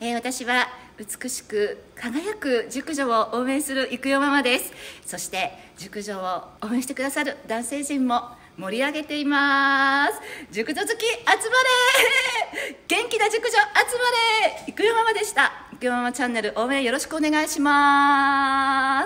えー、私は美しく輝く熟女を応援する育代ママですそして熟女を応援してくださる男性陣も盛り上げています熟女好き集まれ元気な熟女集まれ育代ママでした育代ママチャンネル応援よろしくお願いします